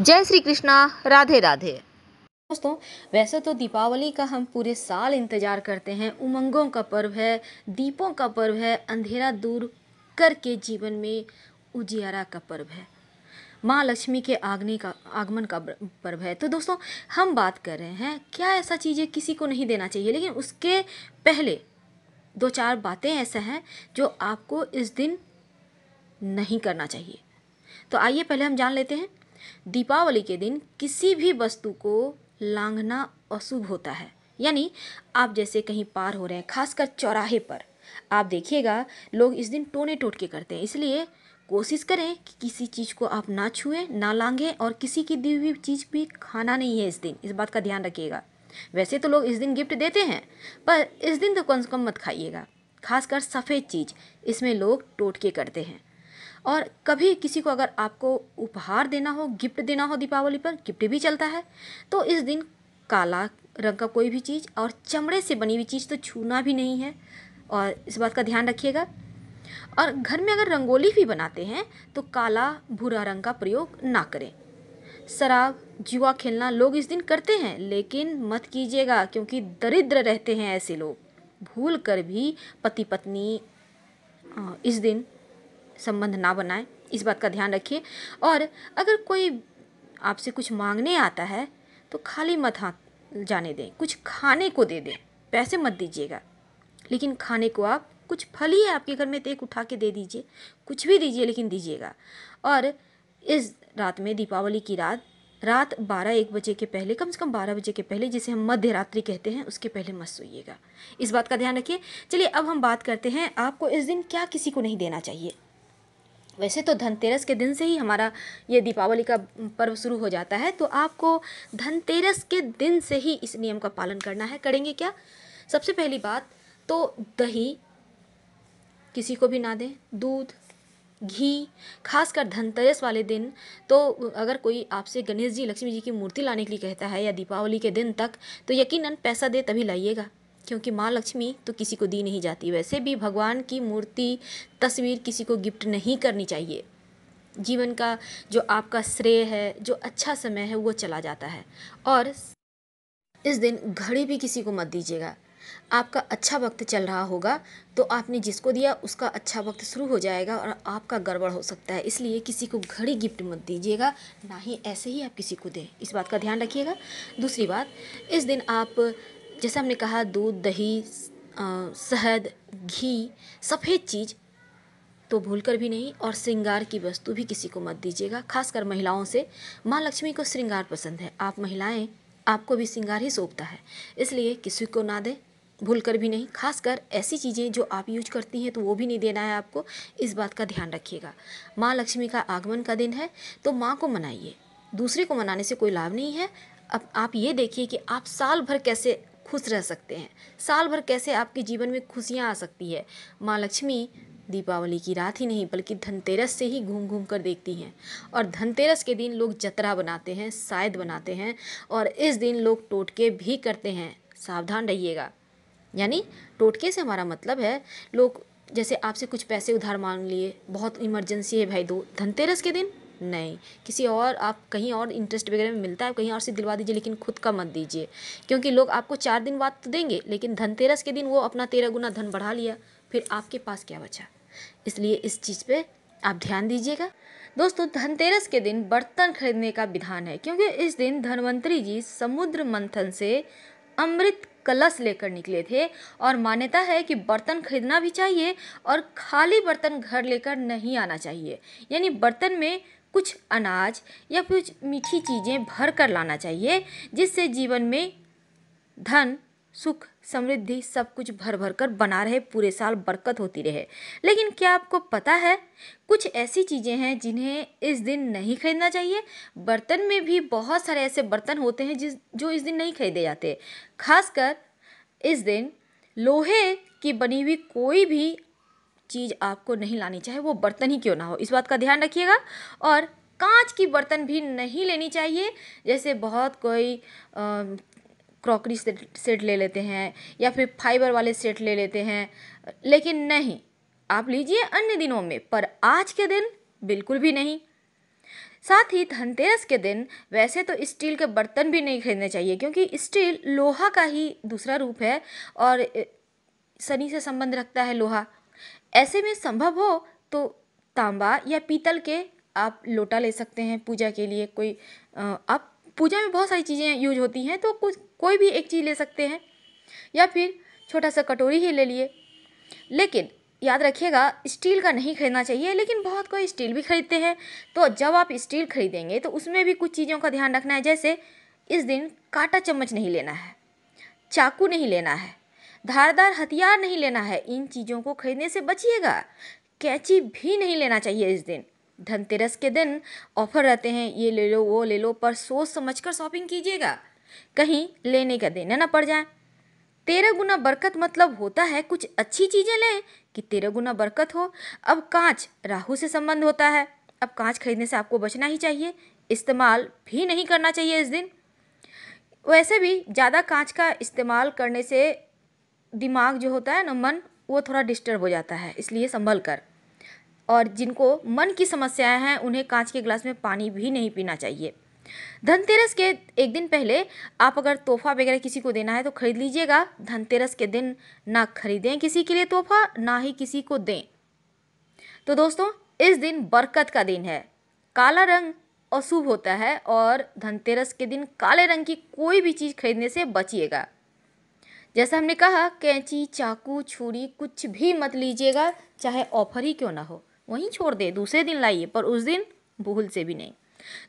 जय श्री कृष्णा राधे राधे दोस्तों वैसे तो दीपावली का हम पूरे साल इंतज़ार करते हैं उमंगों का पर्व है दीपों का पर्व है अंधेरा दूर करके जीवन में उजियारा का पर्व है माँ लक्ष्मी के आगने का आगमन का पर्व है तो दोस्तों हम बात कर रहे हैं क्या ऐसा चीज़ें किसी को नहीं देना चाहिए लेकिन उसके पहले दो चार बातें ऐसा हैं जो आपको इस दिन नहीं करना चाहिए तो आइए पहले हम जान लेते हैं दीपावली के दिन किसी भी वस्तु को लांघना अशुभ होता है यानी आप जैसे कहीं पार हो रहे हैं खासकर चौराहे पर आप देखिएगा लोग इस दिन टोने टोटके करते हैं इसलिए कोशिश करें कि किसी चीज़ को आप ना छुएं ना लांघें और किसी की दी हुई चीज़ भी खाना नहीं है इस दिन इस बात का ध्यान रखिएगा वैसे तो लोग इस दिन गिफ्ट देते हैं पर इस दिन तो कम से कम मत खाइएगा खासकर सफ़ेद चीज़ इसमें लोग टोटके करते हैं और कभी किसी को अगर आपको उपहार देना हो गिफ्ट देना हो दीपावली पर गिफ्ट भी चलता है तो इस दिन काला रंग का कोई भी चीज़ और चमड़े से बनी हुई चीज़ तो छूना भी नहीं है और इस बात का ध्यान रखिएगा और घर में अगर रंगोली भी बनाते हैं तो काला भूरा रंग का प्रयोग ना करें शराब जुआ खेलना लोग इस दिन करते हैं लेकिन मत कीजिएगा क्योंकि दरिद्र रहते हैं ऐसे लोग भूल कर भी पति पत्नी इस दिन संबंध ना बनाएं इस बात का ध्यान रखिए और अगर कोई आपसे कुछ मांगने आता है तो खाली मत हाँ जाने दें कुछ खाने को दे दें पैसे मत दीजिएगा लेकिन खाने को आप कुछ फल ही आपके घर में तो एक उठा के दे दीजिए कुछ भी दीजिए लेकिन दीजिएगा और इस रात में दीपावली की रात रात बारह एक बजे के पहले कम से कम बारह बजे के पहले जिसे हम मध्य रात्रि कहते हैं उसके पहले मत सोइएगा इस बात का ध्यान रखिए चलिए अब हम बात करते हैं आपको इस दिन क्या किसी को नहीं देना चाहिए वैसे तो धनतेरस के दिन से ही हमारा ये दीपावली का पर्व शुरू हो जाता है तो आपको धनतेरस के दिन से ही इस नियम का पालन करना है करेंगे क्या सबसे पहली बात तो दही किसी को भी ना दें दूध घी खासकर धनतेरस वाले दिन तो अगर कोई आपसे गणेश जी लक्ष्मी जी की मूर्ति लाने के लिए कहता है या दीपावली के दिन तक तो यकीनन पैसा दे तभी लाइएगा क्योंकि माँ लक्ष्मी तो किसी को दी नहीं जाती वैसे भी भगवान की मूर्ति तस्वीर किसी को गिफ्ट नहीं करनी चाहिए जीवन का जो आपका श्रेय है जो अच्छा समय है वो चला जाता है और इस दिन घड़ी भी किसी को मत दीजिएगा आपका अच्छा वक्त चल रहा होगा तो आपने जिसको दिया उसका अच्छा वक्त शुरू हो जाएगा और आपका गड़बड़ हो सकता है इसलिए किसी को घड़ी गिफ्ट मत दीजिएगा ना ही ऐसे ही आप किसी को दें इस बात का ध्यान रखिएगा दूसरी बात इस दिन आप जैसे हमने कहा दूध दही शहद घी सफ़ेद चीज़ तो भूलकर भी नहीं और श्रृंगार की वस्तु भी किसी को मत दीजिएगा खासकर महिलाओं से माँ लक्ष्मी को श्रृंगार पसंद है आप महिलाएं आपको भी श्रृंगार ही सौंपता है इसलिए किसी को ना दें भूल कर भी नहीं खासकर ऐसी चीज़ें जो आप यूज करती हैं तो वो भी नहीं देना है आपको इस बात का ध्यान रखिएगा माँ लक्ष्मी का आगमन का दिन है तो माँ को मनाइए दूसरे को मनाने से कोई लाभ नहीं है अब आप ये देखिए कि आप साल भर कैसे खुश रह सकते हैं साल भर कैसे आपके जीवन में खुशियाँ आ सकती है माँ लक्ष्मी दीपावली की रात ही नहीं बल्कि धनतेरस से ही घूम घूम कर देखती हैं और धनतेरस के दिन लोग जतरा बनाते हैं शायद बनाते हैं और इस दिन लोग टोटके भी करते हैं सावधान रहिएगा यानी टोटके से हमारा मतलब है लोग जैसे आपसे कुछ पैसे उधार मांग लिए बहुत इमरजेंसी है भाई दो धनतेरस के दिन नहीं किसी और आप कहीं और इंटरेस्ट वगैरह में मिलता है कहीं और से दिलवा दीजिए लेकिन खुद का मत दीजिए क्योंकि लोग आपको चार दिन बाद तो देंगे लेकिन धनतेरस के दिन वो अपना तेरह गुना धन बढ़ा लिया फिर आपके पास क्या बचा इसलिए इस चीज़ पर आप ध्यान दीजिएगा दोस्तों धनतेरस के दिन बर्तन खरीदने का विधान है क्योंकि इस दिन धनवंतरी जी समुद्र मंथन से अमृत कलश लेकर निकले थे और मान्यता है कि बर्तन खरीदना भी चाहिए और खाली बर्तन घर लेकर नहीं आना चाहिए यानी बर्तन में कुछ अनाज या कुछ मीठी चीज़ें भर कर लाना चाहिए जिससे जीवन में धन सुख समृद्धि सब कुछ भर भर कर बना रहे पूरे साल बरकत होती रहे लेकिन क्या आपको पता है कुछ ऐसी चीज़ें हैं जिन्हें इस दिन नहीं खरीदना चाहिए बर्तन में भी बहुत सारे ऐसे बर्तन होते हैं जिस जो इस दिन नहीं खरीदे जाते खासकर इस दिन लोहे की बनी हुई कोई भी चीज़ आपको नहीं लानी चाहिए वो बर्तन ही क्यों ना हो इस बात का ध्यान रखिएगा और कांच की बर्तन भी नहीं लेनी चाहिए जैसे बहुत कोई क्रॉकरी सेट ले लेते हैं या फिर फाइबर वाले सेट ले लेते हैं लेकिन नहीं आप लीजिए अन्य दिनों में पर आज के दिन बिल्कुल भी नहीं साथ ही धनतेरस के दिन वैसे तो स्टील के बर्तन भी नहीं खरीदने चाहिए क्योंकि स्टील लोहा का ही दूसरा रूप है और शनि से संबंध रखता है लोहा ऐसे में संभव हो तो तांबा या पीतल के आप लोटा ले सकते हैं पूजा के लिए कोई आप पूजा में बहुत सारी चीज़ें यूज होती हैं तो कुछ कोई भी एक चीज़ ले सकते हैं या फिर छोटा सा कटोरी ही ले लिए लेकिन याद रखिएगा स्टील का नहीं खरीदना चाहिए लेकिन बहुत कोई स्टील भी खरीदते हैं तो जब आप स्टील खरीदेंगे तो उसमें भी कुछ चीज़ों का ध्यान रखना है जैसे इस दिन काटा चम्मच नहीं लेना है चाकू नहीं लेना है धारदार हथियार नहीं लेना है इन चीज़ों को खरीदने से बचिएगा कैची भी नहीं लेना चाहिए इस दिन धनतेरस के दिन ऑफर रहते हैं ये ले लो वो ले लो पर सोच समझ कर शॉपिंग कीजिएगा कहीं लेने का देना ना पड़ जाए तेरह गुना बरकत मतलब होता है कुछ अच्छी चीज़ें लें कि तेरह गुना बरकत हो अब कांच राहु से संबंध होता है अब कांच खरीदने से आपको बचना ही चाहिए इस्तेमाल भी नहीं करना चाहिए इस दिन वैसे भी ज़्यादा कांच का इस्तेमाल करने से दिमाग जो होता है ना मन वो थोड़ा डिस्टर्ब हो जाता है इसलिए संभल कर और जिनको मन की समस्याएं हैं उन्हें कांच के गिलास में पानी भी नहीं पीना चाहिए धनतेरस के एक दिन पहले आप अगर तोहफा वगैरह किसी को देना है तो खरीद लीजिएगा धनतेरस के दिन ना खरीदें किसी के लिए तोहफा ना ही किसी को दें तो दोस्तों इस दिन बरकत का दिन है काला रंग अशुभ होता है और धनतेरस के दिन काले रंग की कोई भी चीज़ खरीदने से बचिएगा जैसा हमने कहा कैंची चाकू छुरी कुछ भी मत लीजिएगा चाहे ऑफर ही क्यों ना हो वहीं छोड़ दे दूसरे दिन लाइए पर उस दिन भूल से भी नहीं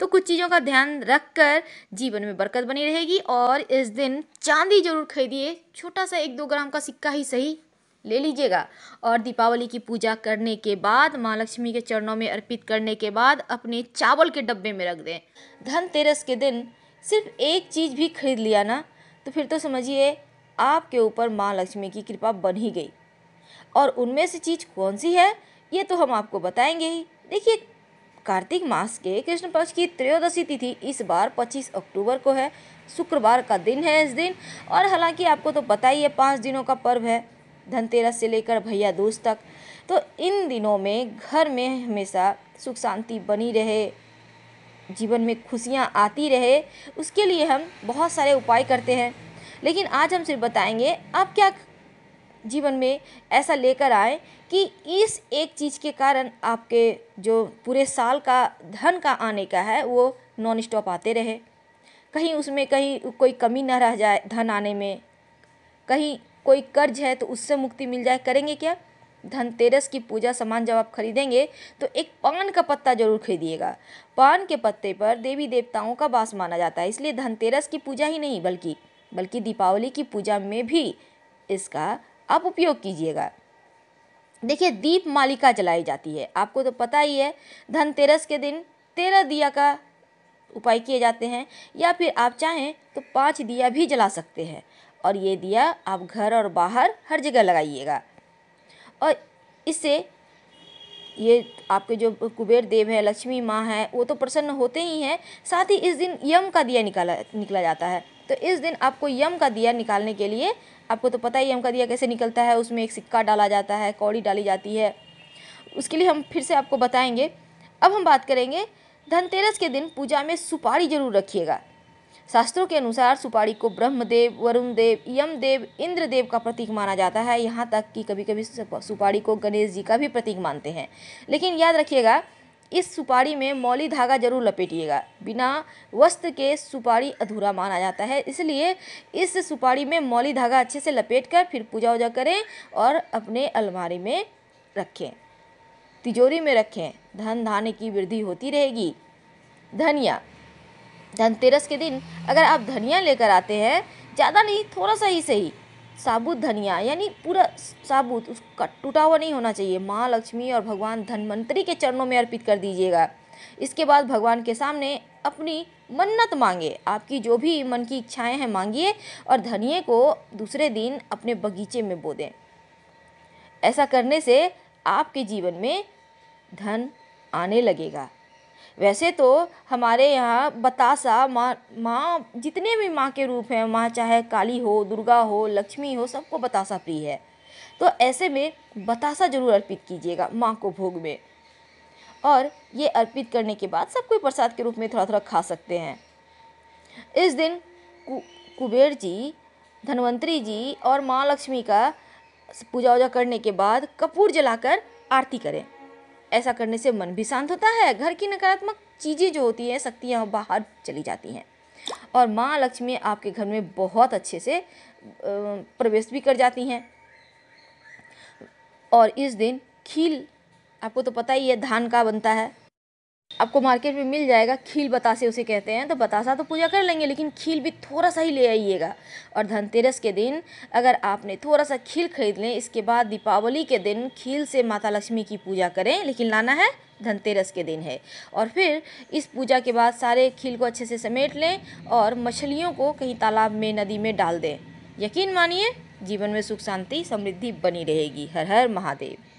तो कुछ चीज़ों का ध्यान रख कर जीवन में बरकत बनी रहेगी और इस दिन चांदी जरूर खरीदिए छोटा सा एक दो ग्राम का सिक्का ही सही ले लीजिएगा और दीपावली की पूजा करने के बाद माँ लक्ष्मी के चरणों में अर्पित करने के बाद अपने चावल के डब्बे में रख दें धनतेरस के दिन सिर्फ एक चीज़ भी खरीद लिया ना तो फिर तो समझिए आपके ऊपर माँ लक्ष्मी की कृपा बन ही गई और उनमें से चीज़ कौन सी है ये तो हम आपको बताएंगे ही देखिए कार्तिक मास के कृष्ण पक्ष की त्रयोदशी तिथि इस बार 25 अक्टूबर को है शुक्रवार का दिन है इस दिन और हालांकि आपको तो पता ही है पाँच दिनों का पर्व है धनतेरस से लेकर भैया दूज तक तो इन दिनों में घर में हमेशा सुख शांति बनी रहे जीवन में खुशियाँ आती रहे उसके लिए हम बहुत सारे उपाय करते हैं लेकिन आज हम सिर्फ बताएंगे आप क्या जीवन में ऐसा लेकर आए कि इस एक चीज़ के कारण आपके जो पूरे साल का धन का आने का है वो नॉन स्टॉप आते रहे कहीं उसमें कहीं कोई कमी ना रह जाए धन आने में कहीं कोई कर्ज है तो उससे मुक्ति मिल जाए करेंगे क्या धनतेरस की पूजा सामान जब आप खरीदेंगे तो एक पान का पत्ता जरूर खरीदिएगा पान के पत्ते पर देवी देवताओं का वास माना जाता है इसलिए धनतेरस की पूजा ही नहीं बल्कि बल्कि दीपावली की पूजा में भी इसका आप उपयोग कीजिएगा देखिए दीप मालिका जलाई जाती है आपको तो पता ही है धनतेरस के दिन तेरह दिया का उपाय किए जाते हैं या फिर आप चाहें तो पाँच दिया भी जला सकते हैं और ये दिया आप घर और बाहर हर जगह लगाइएगा और इससे ये आपके जो कुबेर देव हैं लक्ष्मी माँ हैं वो तो प्रसन्न होते ही हैं साथ ही इस दिन यम का दिया निकाला निकला जाता है तो इस दिन आपको यम का दिया निकालने के लिए आपको तो पता ही यम का दिया कैसे निकलता है उसमें एक सिक्का डाला जाता है कौड़ी डाली जाती है उसके लिए हम फिर से आपको बताएंगे अब हम बात करेंगे धनतेरस के दिन पूजा में सुपारी जरूर रखिएगा शास्त्रों के अनुसार सुपारी को ब्रह्मदेव वरुण देव यम देव इंद्र देव का प्रतीक माना जाता है यहाँ तक कि कभी कभी सुपारी को गणेश जी का भी प्रतीक मानते हैं लेकिन याद रखिएगा इस सुपारी में मौली धागा जरूर लपेटिएगा बिना वस्त्र के सुपारी अधूरा माना जाता है इसलिए इस सुपारी में मौली धागा अच्छे से लपेट कर फिर पूजा उजा करें और अपने अलमारी में रखें तिजोरी में रखें धन धान्य की वृद्धि होती रहेगी धनिया धनतेरस के दिन अगर आप धनिया लेकर आते हैं ज़्यादा नहीं थोड़ा सा ही सही साबुत धनिया यानी पूरा साबुत उसका टूटा हुआ नहीं होना चाहिए माँ लक्ष्मी और भगवान धनवंतरी के चरणों में अर्पित कर दीजिएगा इसके बाद भगवान के सामने अपनी मन्नत मांगे आपकी जो भी मन की इच्छाएं हैं मांगिए और धनिए को दूसरे दिन अपने बगीचे में बो दें ऐसा करने से आपके जीवन में धन आने लगेगा वैसे तो हमारे यहाँ बताशा माँ माँ जितने भी माँ के रूप हैं माँ चाहे काली हो दुर्गा हो लक्ष्मी हो सबको बताशा प्रिय है तो ऐसे में बताशा ज़रूर अर्पित कीजिएगा माँ को भोग में और ये अर्पित करने के बाद सबको प्रसाद के रूप में थोड़ा थोड़ा खा सकते हैं इस दिन कु, कुबेर जी धनवंतरी जी और माँ लक्ष्मी का पूजा वूजा करने के बाद कपूर जलाकर आरती करें ऐसा करने से मन भी शांत होता है घर की नकारात्मक चीज़ें जो होती हैं शक्तियाँ बाहर चली जाती हैं और माँ लक्ष्मी आपके घर में बहुत अच्छे से प्रवेश भी कर जाती हैं और इस दिन खील आपको तो पता ही है धान का बनता है आपको मार्केट में मिल जाएगा खील बतासे उसे कहते हैं तो बतासा तो पूजा कर लेंगे लेकिन खील भी थोड़ा सा ही ले आइएगा और धनतेरस के दिन अगर आपने थोड़ा सा खील खरीद लें इसके बाद दीपावली के दिन खील से माता लक्ष्मी की पूजा करें लेकिन लाना है धनतेरस के दिन है और फिर इस पूजा के बाद सारे खील को अच्छे से समेट लें और मछलियों को कहीं तालाब में नदी में डाल दें यकीन मानिए जीवन में सुख शांति समृद्धि बनी रहेगी हर हर महादेव